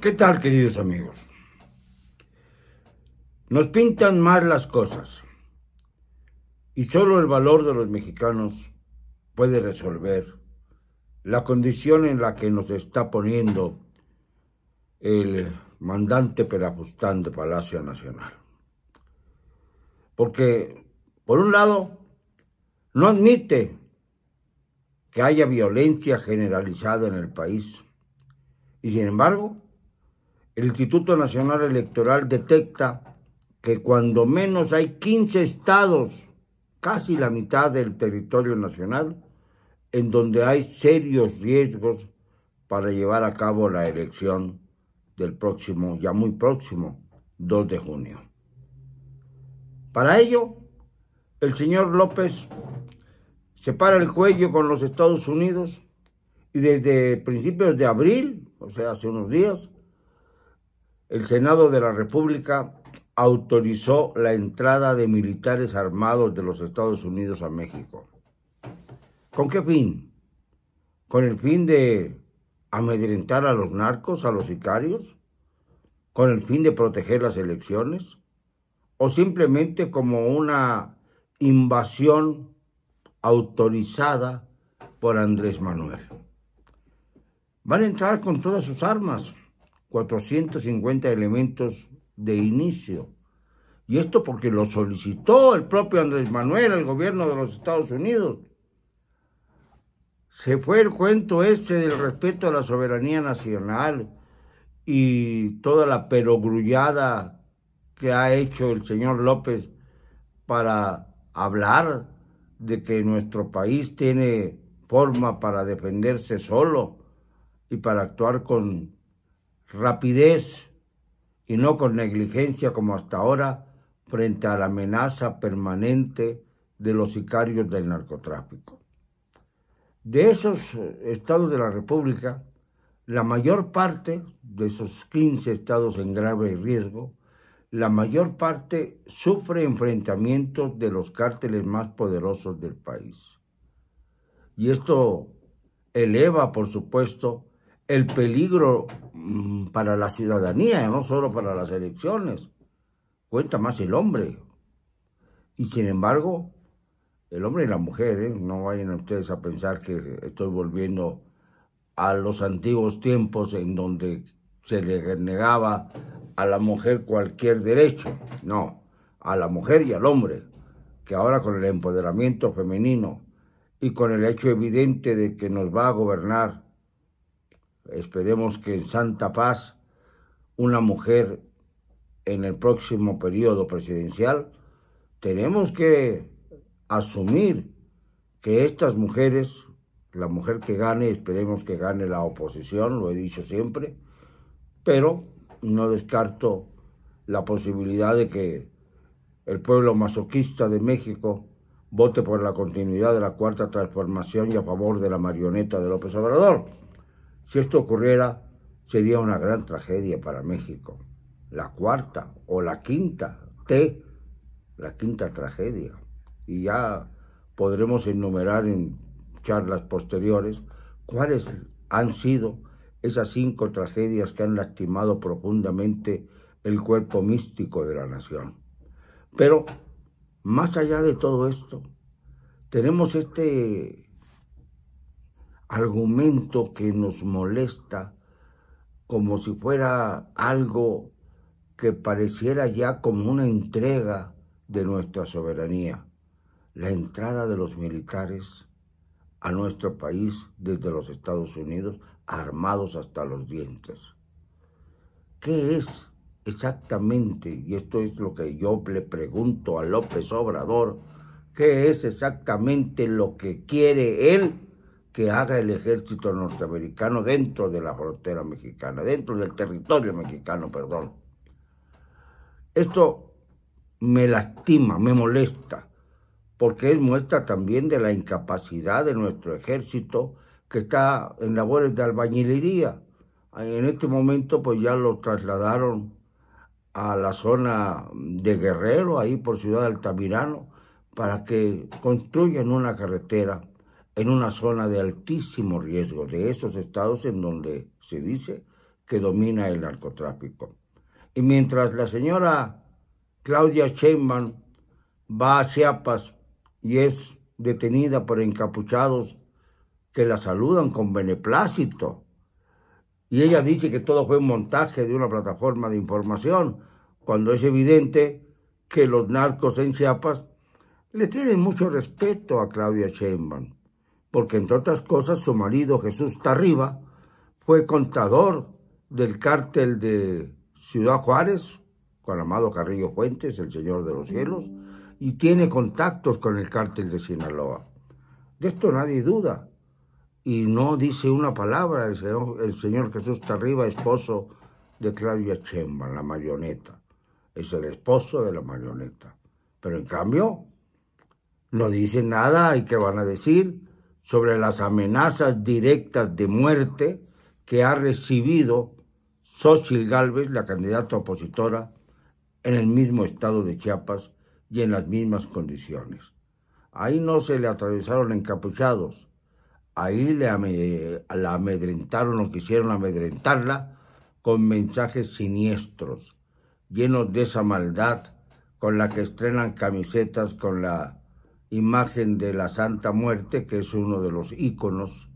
¿Qué tal, queridos amigos? Nos pintan mal las cosas y solo el valor de los mexicanos puede resolver la condición en la que nos está poniendo el mandante Perafustán de Palacio Nacional. Porque, por un lado, no admite que haya violencia generalizada en el país y, sin embargo, el Instituto Nacional Electoral detecta que cuando menos hay 15 estados, casi la mitad del territorio nacional, en donde hay serios riesgos para llevar a cabo la elección del próximo, ya muy próximo, 2 de junio. Para ello, el señor López se para el cuello con los Estados Unidos y desde principios de abril, o sea, hace unos días, el Senado de la República autorizó la entrada de militares armados de los Estados Unidos a México. ¿Con qué fin? ¿Con el fin de amedrentar a los narcos, a los sicarios? ¿Con el fin de proteger las elecciones? ¿O simplemente como una invasión autorizada por Andrés Manuel? Van a entrar con todas sus armas 450 elementos de inicio. Y esto porque lo solicitó el propio Andrés Manuel, el gobierno de los Estados Unidos. Se fue el cuento este del respeto a la soberanía nacional y toda la perogrullada que ha hecho el señor López para hablar de que nuestro país tiene forma para defenderse solo y para actuar con rapidez y no con negligencia como hasta ahora frente a la amenaza permanente de los sicarios del narcotráfico. De esos eh, estados de la República, la mayor parte, de esos 15 estados en grave riesgo, la mayor parte sufre enfrentamientos de los cárteles más poderosos del país. Y esto eleva, por supuesto, el peligro mm, para la ciudadanía, no solo para las elecciones. Cuenta más el hombre. Y sin embargo, el hombre y la mujer, ¿eh? no vayan ustedes a pensar que estoy volviendo a los antiguos tiempos en donde se le negaba a la mujer cualquier derecho. No, a la mujer y al hombre, que ahora con el empoderamiento femenino y con el hecho evidente de que nos va a gobernar esperemos que en santa paz una mujer en el próximo periodo presidencial, tenemos que asumir que estas mujeres, la mujer que gane, esperemos que gane la oposición, lo he dicho siempre, pero no descarto la posibilidad de que el pueblo masoquista de México vote por la continuidad de la cuarta transformación y a favor de la marioneta de López Obrador. Si esto ocurriera, sería una gran tragedia para México. La cuarta o la quinta T, la quinta tragedia. Y ya podremos enumerar en charlas posteriores cuáles han sido esas cinco tragedias que han lastimado profundamente el cuerpo místico de la nación. Pero, más allá de todo esto, tenemos este argumento que nos molesta, como si fuera algo que pareciera ya como una entrega de nuestra soberanía, la entrada de los militares a nuestro país desde los Estados Unidos, armados hasta los dientes. ¿Qué es exactamente, y esto es lo que yo le pregunto a López Obrador, qué es exactamente lo que quiere él que haga el ejército norteamericano dentro de la frontera mexicana, dentro del territorio mexicano, perdón. Esto me lastima, me molesta, porque es muestra también de la incapacidad de nuestro ejército que está en labores de albañilería. En este momento pues ya lo trasladaron a la zona de Guerrero, ahí por Ciudad Altamirano, para que construyan una carretera en una zona de altísimo riesgo, de esos estados en donde se dice que domina el narcotráfico. Y mientras la señora Claudia Sheinbaum va a Chiapas y es detenida por encapuchados que la saludan con beneplácito, y ella dice que todo fue un montaje de una plataforma de información, cuando es evidente que los narcos en Chiapas le tienen mucho respeto a Claudia Sheinbaum porque entre otras cosas su marido Jesús Tarriba fue contador del cártel de Ciudad Juárez, con Amado Carrillo Fuentes, el Señor de los Cielos, y tiene contactos con el cártel de Sinaloa. De esto nadie duda. Y no dice una palabra el señor, Jesús Tarriba, esposo de Claudia Chemba, la marioneta. Es el esposo de la marioneta. Pero en cambio, no dice nada y qué van a decir sobre las amenazas directas de muerte que ha recibido Xochitl Gálvez, la candidata opositora, en el mismo estado de Chiapas y en las mismas condiciones. Ahí no se le atravesaron encapuchados, ahí le la amedrentaron o quisieron amedrentarla con mensajes siniestros, llenos de esa maldad con la que estrenan camisetas con la imagen de la Santa Muerte, que es uno de los íconos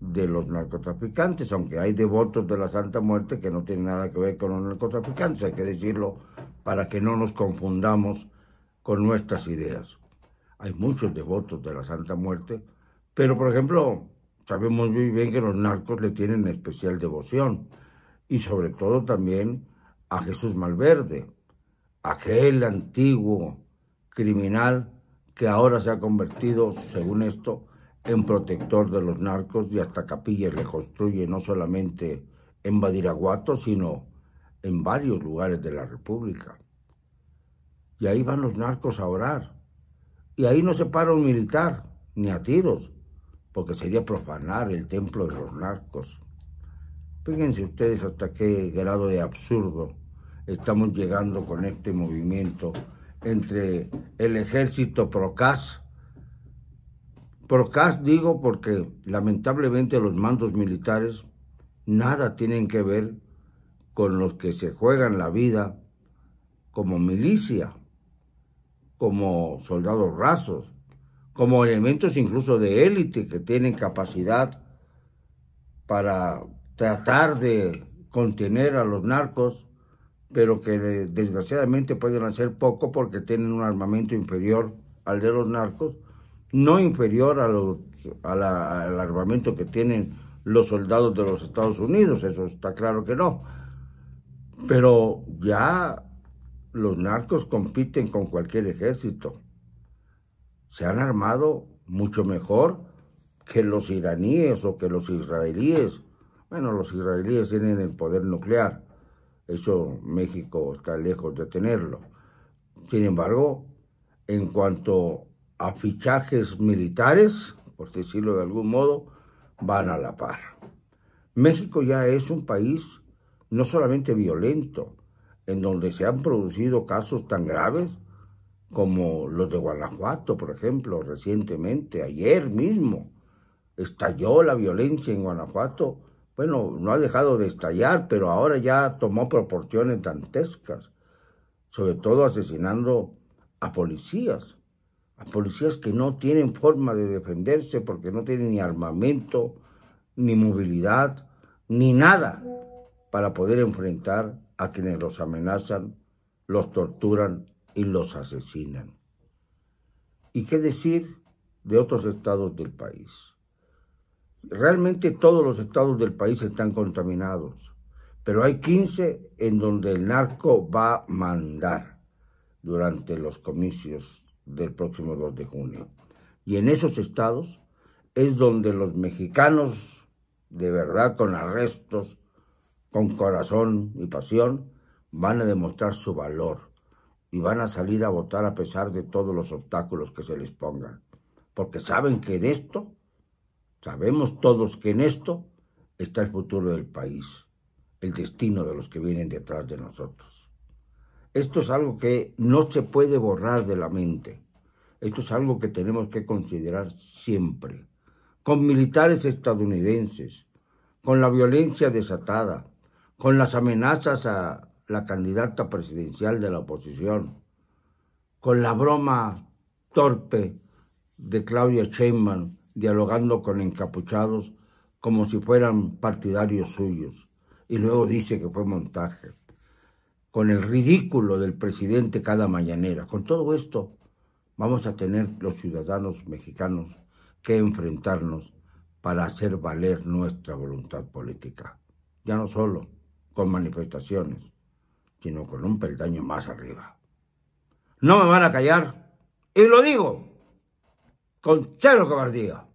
de los narcotraficantes, aunque hay devotos de la Santa Muerte que no tienen nada que ver con los narcotraficantes, hay que decirlo para que no nos confundamos con nuestras ideas. Hay muchos devotos de la Santa Muerte, pero por ejemplo, sabemos muy bien que los narcos le tienen especial devoción, y sobre todo también a Jesús Malverde, aquel antiguo criminal que ahora se ha convertido, según esto, en protector de los narcos y hasta capillas le construye no solamente en Badiraguato, sino en varios lugares de la República. Y ahí van los narcos a orar. Y ahí no se para un militar, ni a tiros, porque sería profanar el templo de los narcos. Fíjense ustedes hasta qué grado de absurdo estamos llegando con este movimiento entre el ejército PROCAS. PROCAS digo porque lamentablemente los mandos militares nada tienen que ver con los que se juegan la vida como milicia, como soldados rasos, como elementos incluso de élite que tienen capacidad para tratar de contener a los narcos pero que desgraciadamente pueden hacer poco porque tienen un armamento inferior al de los narcos, no inferior a lo, al armamento que tienen los soldados de los Estados Unidos, eso está claro que no. Pero ya los narcos compiten con cualquier ejército. Se han armado mucho mejor que los iraníes o que los israelíes. Bueno, los israelíes tienen el poder nuclear, eso México está lejos de tenerlo. Sin embargo, en cuanto a fichajes militares, por decirlo de algún modo, van a la par. México ya es un país no solamente violento, en donde se han producido casos tan graves como los de Guanajuato, por ejemplo, recientemente, ayer mismo, estalló la violencia en Guanajuato bueno, no ha dejado de estallar, pero ahora ya tomó proporciones dantescas, sobre todo asesinando a policías, a policías que no tienen forma de defenderse porque no tienen ni armamento, ni movilidad, ni nada para poder enfrentar a quienes los amenazan, los torturan y los asesinan. ¿Y qué decir de otros estados del país? Realmente todos los estados del país están contaminados, pero hay 15 en donde el narco va a mandar durante los comicios del próximo 2 de junio. Y en esos estados es donde los mexicanos, de verdad, con arrestos, con corazón y pasión, van a demostrar su valor y van a salir a votar a pesar de todos los obstáculos que se les pongan, porque saben que en esto Sabemos todos que en esto está el futuro del país, el destino de los que vienen detrás de nosotros. Esto es algo que no se puede borrar de la mente. Esto es algo que tenemos que considerar siempre. Con militares estadounidenses, con la violencia desatada, con las amenazas a la candidata presidencial de la oposición, con la broma torpe de Claudia Sheinbaum dialogando con encapuchados como si fueran partidarios suyos. Y luego dice que fue montaje. Con el ridículo del presidente cada mañanera. Con todo esto vamos a tener los ciudadanos mexicanos que enfrentarnos para hacer valer nuestra voluntad política. Ya no solo con manifestaciones, sino con un peldaño más arriba. No me van a callar, y lo digo con cero cobardía.